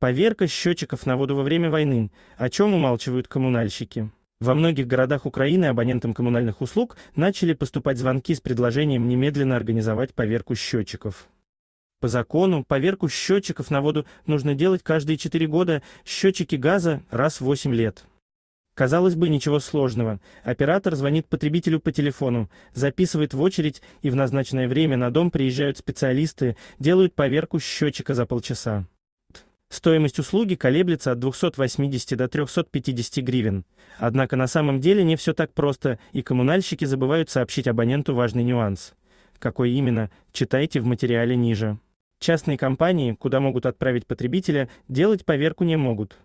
Поверка счетчиков на воду во время войны, о чем умалчивают коммунальщики. Во многих городах Украины абонентам коммунальных услуг начали поступать звонки с предложением немедленно организовать поверку счетчиков. По закону, поверку счетчиков на воду нужно делать каждые 4 года, счетчики газа – раз в 8 лет. Казалось бы, ничего сложного. Оператор звонит потребителю по телефону, записывает в очередь, и в назначенное время на дом приезжают специалисты, делают поверку счетчика за полчаса. Стоимость услуги колеблется от 280 до 350 гривен. Однако на самом деле не все так просто, и коммунальщики забывают сообщить абоненту важный нюанс. Какой именно, читайте в материале ниже. Частные компании, куда могут отправить потребителя, делать поверку не могут.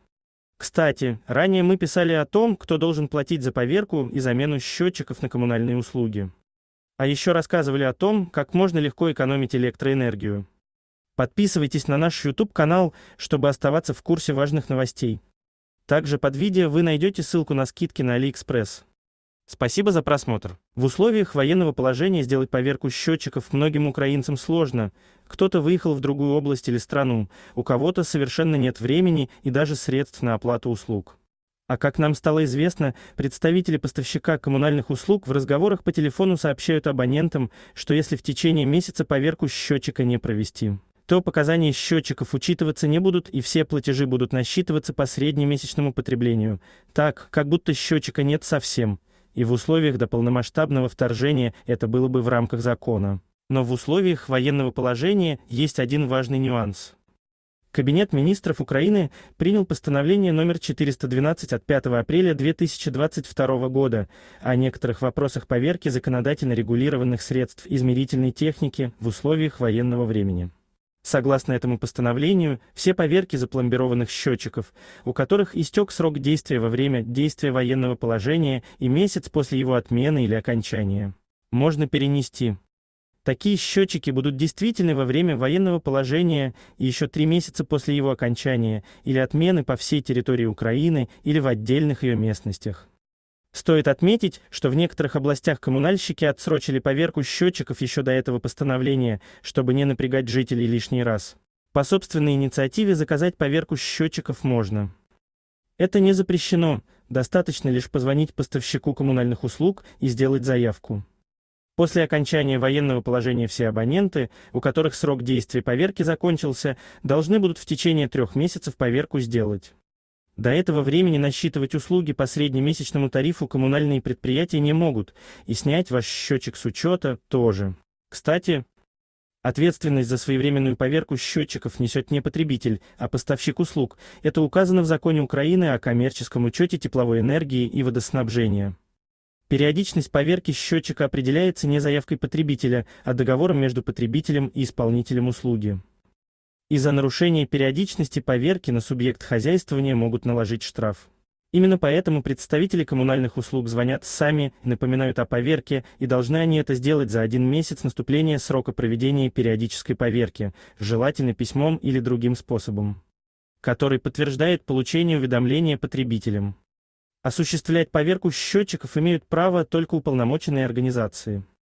Кстати, ранее мы писали о том, кто должен платить за поверку и замену счетчиков на коммунальные услуги. А еще рассказывали о том, как можно легко экономить электроэнергию. Подписывайтесь на наш YouTube-канал, чтобы оставаться в курсе важных новостей. Также под видео вы найдете ссылку на скидки на AliExpress. Спасибо за просмотр. В условиях военного положения сделать поверку счетчиков многим украинцам сложно. Кто-то выехал в другую область или страну, у кого-то совершенно нет времени и даже средств на оплату услуг. А как нам стало известно, представители поставщика коммунальных услуг в разговорах по телефону сообщают абонентам, что если в течение месяца поверку счетчика не провести, то показания счетчиков учитываться не будут и все платежи будут насчитываться по среднемесячному потреблению, так, как будто счетчика нет совсем. И в условиях до полномасштабного вторжения это было бы в рамках закона. Но в условиях военного положения есть один важный нюанс. Кабинет министров Украины принял постановление номер 412 от 5 апреля 2022 года о некоторых вопросах поверки законодательно регулированных средств измерительной техники в условиях военного времени. Согласно этому постановлению, все поверки запломбированных счетчиков, у которых истек срок действия во время действия военного положения и месяц после его отмены или окончания, можно перенести. Такие счетчики будут действительны во время военного положения и еще три месяца после его окончания или отмены по всей территории Украины или в отдельных ее местностях. Стоит отметить, что в некоторых областях коммунальщики отсрочили поверку счетчиков еще до этого постановления, чтобы не напрягать жителей лишний раз. По собственной инициативе заказать поверку счетчиков можно. Это не запрещено, достаточно лишь позвонить поставщику коммунальных услуг и сделать заявку. После окончания военного положения все абоненты, у которых срок действия поверки закончился, должны будут в течение трех месяцев поверку сделать. До этого времени насчитывать услуги по среднемесячному тарифу коммунальные предприятия не могут, и снять ваш счетчик с учета тоже. Кстати, ответственность за своевременную поверку счетчиков несет не потребитель, а поставщик услуг. Это указано в законе Украины о коммерческом учете тепловой энергии и водоснабжения. Периодичность поверки счетчика определяется не заявкой потребителя, а договором между потребителем и исполнителем услуги. Из-за нарушения периодичности поверки на субъект хозяйствования могут наложить штраф. Именно поэтому представители коммунальных услуг звонят сами, напоминают о поверке, и должны они это сделать за один месяц наступления срока проведения периодической поверки, желательно письмом или другим способом, который подтверждает получение уведомления потребителям. Осуществлять поверку счетчиков имеют право только уполномоченные организации.